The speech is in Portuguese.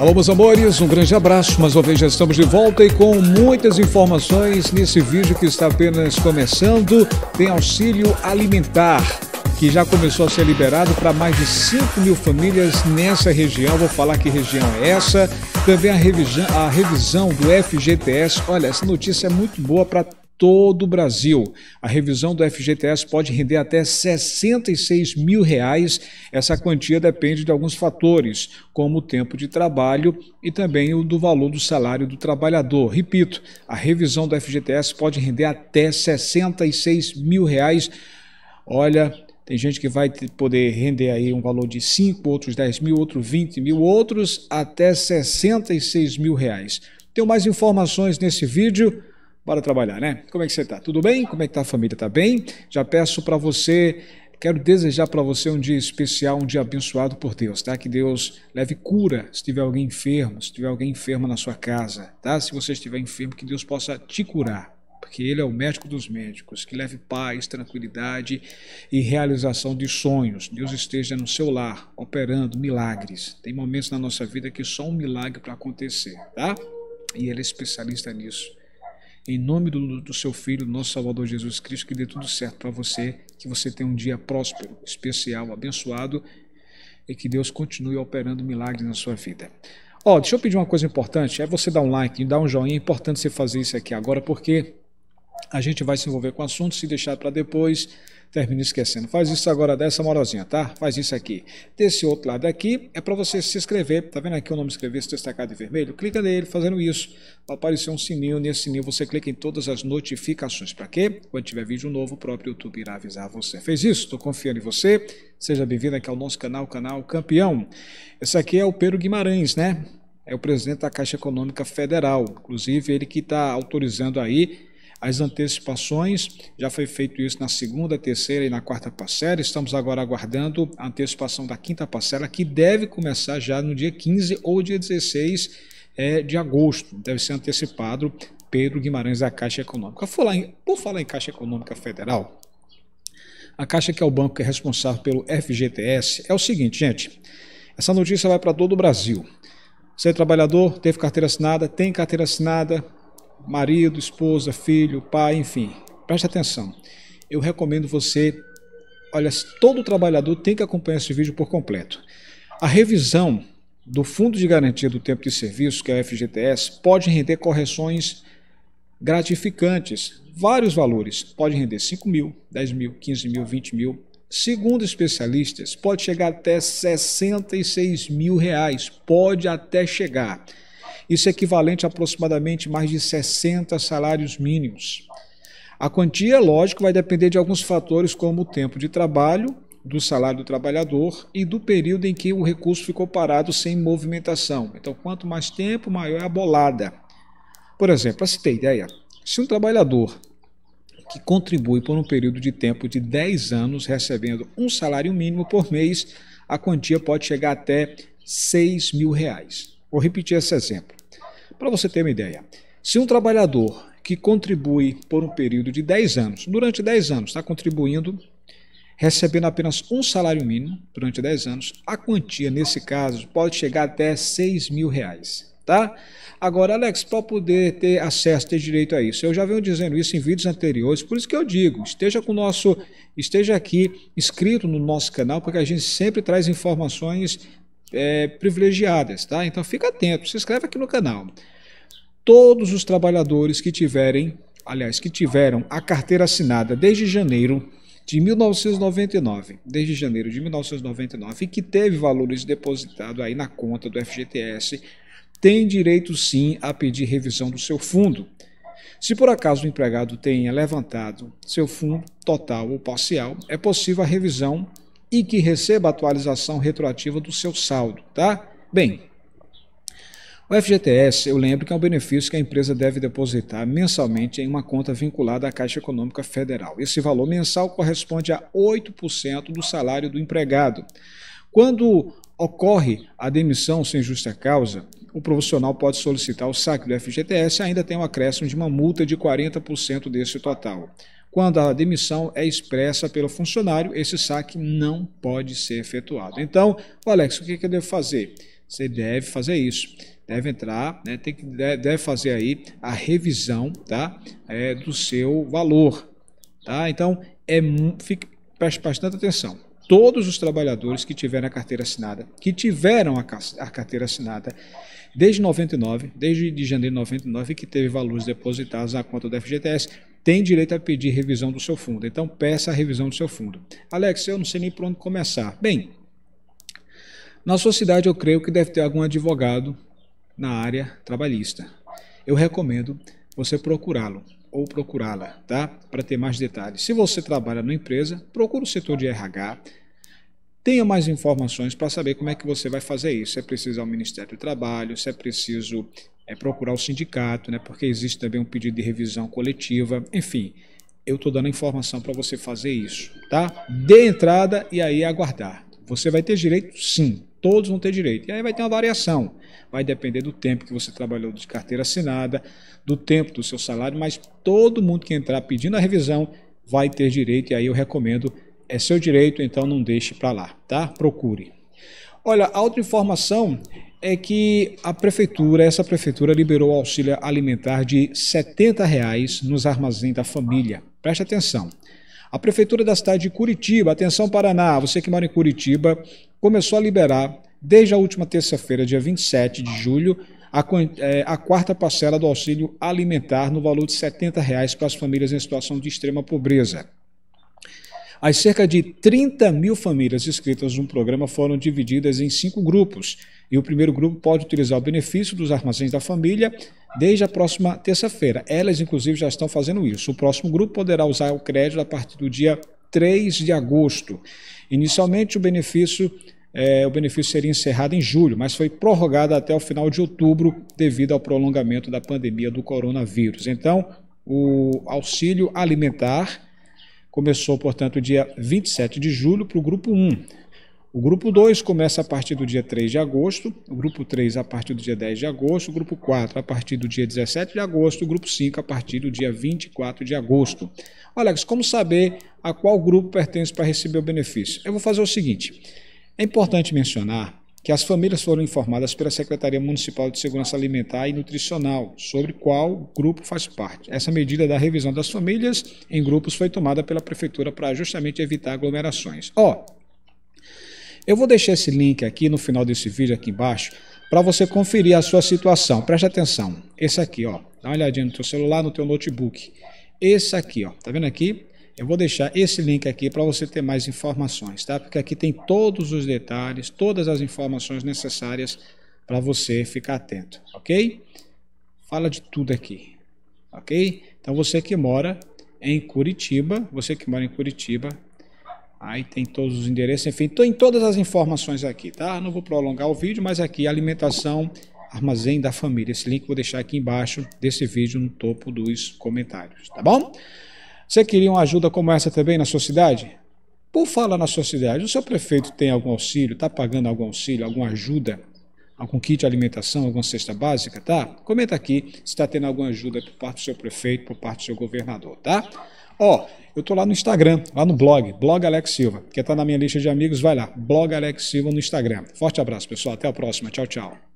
Alô, meus amores, um grande abraço. Mais uma vez já estamos de volta e com muitas informações nesse vídeo que está apenas começando. Tem auxílio alimentar que já começou a ser liberado para mais de 5 mil famílias nessa região. Vou falar que região é essa. Também a revisão, a revisão do FGTS. Olha, essa notícia é muito boa para todo o Brasil. A revisão do FGTS pode render até 66 mil reais. Essa quantia depende de alguns fatores, como o tempo de trabalho e também o do valor do salário do trabalhador. Repito, a revisão do FGTS pode render até 66 mil reais. Olha, tem gente que vai poder render aí um valor de 5, outros 10 mil, outros 20 mil, outros até 66 mil reais. Tenho mais informações nesse vídeo. Bora trabalhar, né? Como é que você está? Tudo bem? Como é que está a família? Está bem? Já peço para você, quero desejar para você um dia especial, um dia abençoado por Deus, tá? Que Deus leve cura se tiver alguém enfermo, se tiver alguém enfermo na sua casa, tá? Se você estiver enfermo, que Deus possa te curar, porque Ele é o médico dos médicos, que leve paz, tranquilidade e realização de sonhos. Deus esteja no seu lar, operando milagres. Tem momentos na nossa vida que só um milagre para acontecer, tá? E Ele é especialista nisso. Em nome do, do seu Filho, nosso Salvador Jesus Cristo, que dê tudo certo para você, que você tenha um dia próspero, especial, abençoado e que Deus continue operando milagres na sua vida. Ó, oh, deixa eu pedir uma coisa importante, é você dar um like, dar um joinha, é importante você fazer isso aqui agora, porque a gente vai se envolver com o assunto, se deixar para depois, termina esquecendo. Faz isso agora dessa morosinha, tá? Faz isso aqui. Desse outro lado aqui é para você se inscrever. Tá vendo aqui o nome inscrever-se destacado em vermelho? Clica nele fazendo isso. Vai aparecer um sininho. Nesse sininho você clica em todas as notificações. Para quê? Quando tiver vídeo novo, o próprio YouTube irá avisar você. Fez isso? Estou confiando em você. Seja bem-vindo aqui ao nosso canal, canal Campeão. Esse aqui é o Pedro Guimarães, né? É o presidente da Caixa Econômica Federal. Inclusive, ele que está autorizando aí as antecipações, já foi feito isso na segunda, terceira e na quarta parcela, estamos agora aguardando a antecipação da quinta parcela, que deve começar já no dia 15 ou dia 16 é, de agosto, deve ser antecipado Pedro Guimarães da Caixa Econômica. Falar em, por falar em Caixa Econômica Federal, a Caixa, que é o banco que é responsável pelo FGTS, é o seguinte, gente. Essa notícia vai para todo o Brasil. Você é trabalhador, teve carteira assinada, tem carteira assinada, marido, esposa, filho, pai, enfim. Preste atenção. Eu recomendo você, olha, todo trabalhador tem que acompanhar esse vídeo por completo. A revisão do Fundo de Garantia do Tempo de Serviço, que é o FGTS, pode render correções gratificantes, vários valores. Pode render 5 mil, 10 mil, 15 mil, 20 mil. Segundo especialistas, pode chegar até 66 mil reais. Pode até chegar. Isso é equivalente a aproximadamente mais de 60 salários mínimos. A quantia, lógico, vai depender de alguns fatores como o tempo de trabalho, do salário do trabalhador e do período em que o recurso ficou parado sem movimentação. Então, quanto mais tempo, maior é a bolada. Por exemplo, para se ter ideia, se um trabalhador que contribui por um período de tempo de 10 anos recebendo um salário mínimo por mês, a quantia pode chegar até 6 mil reais. Vou repetir esse exemplo. Para você ter uma ideia, se um trabalhador que contribui por um período de 10 anos, durante 10 anos, está contribuindo, recebendo apenas um salário mínimo durante 10 anos, a quantia, nesse caso, pode chegar até 6 mil reais. Tá? Agora, Alex, para poder ter acesso, ter direito a isso, eu já venho dizendo isso em vídeos anteriores, por isso que eu digo, esteja com nosso, esteja aqui inscrito no nosso canal, porque a gente sempre traz informações é, privilegiadas, tá? Então fica atento, se inscreve aqui no canal. Todos os trabalhadores que tiverem, aliás, que tiveram a carteira assinada desde janeiro de 1999, desde janeiro de 1999, e que teve valores depositados aí na conta do FGTS, tem direito sim a pedir revisão do seu fundo. Se por acaso o empregado tenha levantado seu fundo total ou parcial, é possível a revisão e que receba atualização retroativa do seu saldo, tá? Bem, o FGTS, eu lembro que é um benefício que a empresa deve depositar mensalmente em uma conta vinculada à Caixa Econômica Federal. Esse valor mensal corresponde a 8% do salário do empregado. Quando ocorre a demissão sem justa causa, o profissional pode solicitar o saque do FGTS e ainda tem um acréscimo de uma multa de 40% desse total. Quando a demissão é expressa pelo funcionário, esse saque não pode ser efetuado. Então, Alex, o que, que eu devo fazer? Você deve fazer isso deve entrar, né, tem que, deve fazer aí a revisão tá, é, do seu valor. Tá? Então, é, fique, preste bastante atenção. Todos os trabalhadores que tiveram a carteira assinada, que tiveram a, a carteira assinada desde 99, desde de janeiro de 99, que teve valores depositados na conta do FGTS, tem direito a pedir revisão do seu fundo. Então, peça a revisão do seu fundo. Alex, eu não sei nem por onde começar. Bem, na sua cidade eu creio que deve ter algum advogado na área trabalhista. Eu recomendo você procurá-lo ou procurá-la, tá? Para ter mais detalhes. Se você trabalha numa empresa, procure o setor de RH, Tenha mais informações para saber como é que você vai fazer isso. Se é preciso ao Ministério do Trabalho, se é preciso é, procurar o sindicato, né, porque existe também um pedido de revisão coletiva. Enfim, eu estou dando informação para você fazer isso, tá? Dê entrada e aí aguardar. Você vai ter direito, sim. Todos vão ter direito. E aí vai ter uma variação. Vai depender do tempo que você trabalhou de carteira assinada, do tempo do seu salário, mas todo mundo que entrar pedindo a revisão vai ter direito. E aí eu recomendo é seu direito, então não deixe para lá, tá? Procure. Olha, a outra informação é que a prefeitura, essa prefeitura liberou auxílio alimentar de R$ 70 reais nos armazéns da família. Preste atenção. A prefeitura da cidade de Curitiba, atenção Paraná, você que mora em Curitiba, começou a liberar desde a última terça-feira, dia 27 de julho, a, é, a, quarta parcela do auxílio alimentar no valor de R$ 70 reais para as famílias em situação de extrema pobreza. As cerca de 30 mil famílias inscritas no programa foram divididas em cinco grupos. E o primeiro grupo pode utilizar o benefício dos armazéns da família desde a próxima terça-feira. Elas, inclusive, já estão fazendo isso. O próximo grupo poderá usar o crédito a partir do dia 3 de agosto. Inicialmente, o benefício é, o benefício seria encerrado em julho, mas foi prorrogado até o final de outubro devido ao prolongamento da pandemia do coronavírus. Então, o auxílio alimentar começou, portanto, dia 27 de julho para o grupo 1. O grupo 2 começa a partir do dia 3 de agosto, o grupo 3 a partir do dia 10 de agosto, o grupo 4 a partir do dia 17 de agosto, o grupo 5 a partir do dia 24 de agosto. Alex, como saber a qual grupo pertence para receber o benefício? Eu vou fazer o seguinte: é importante mencionar que as famílias foram informadas pela Secretaria Municipal de Segurança Alimentar e Nutricional sobre qual grupo faz parte. Essa medida da revisão das famílias em grupos foi tomada pela Prefeitura para justamente evitar aglomerações. Ó, oh, eu vou deixar esse link aqui no final desse vídeo aqui embaixo para você conferir a sua situação. Preste atenção. Esse aqui, ó. Dá uma olhadinha no teu celular, no teu notebook. Esse aqui, ó. Tá vendo aqui? Eu vou deixar esse link aqui para você ter mais informações, tá? Porque aqui tem todos os detalhes, todas as informações necessárias para você ficar atento, ok? Fala de tudo aqui, ok? Então você que mora em Curitiba, você que mora em Curitiba, aí tem todos os endereços, enfim, tem todas as informações aqui, tá? Não vou prolongar o vídeo, mas aqui alimentação, armazém da família. Esse link vou deixar aqui embaixo desse vídeo no topo dos comentários, tá bom? Você queria uma ajuda como essa também na sua cidade? Por fala na sua cidade, o seu prefeito tem algum auxílio, está pagando algum auxílio, alguma ajuda, algum kit de alimentação, alguma cesta básica, tá? Comenta aqui se está tendo alguma ajuda por parte do seu prefeito, por parte do seu governador, tá? Ó, eu tô lá no Instagram, lá no blog, blog Alex Silva. Quer estar tá na minha lista de amigos? Vai lá, blog Alex Silva no Instagram. Forte abraço, pessoal. Até a próxima. Tchau, tchau.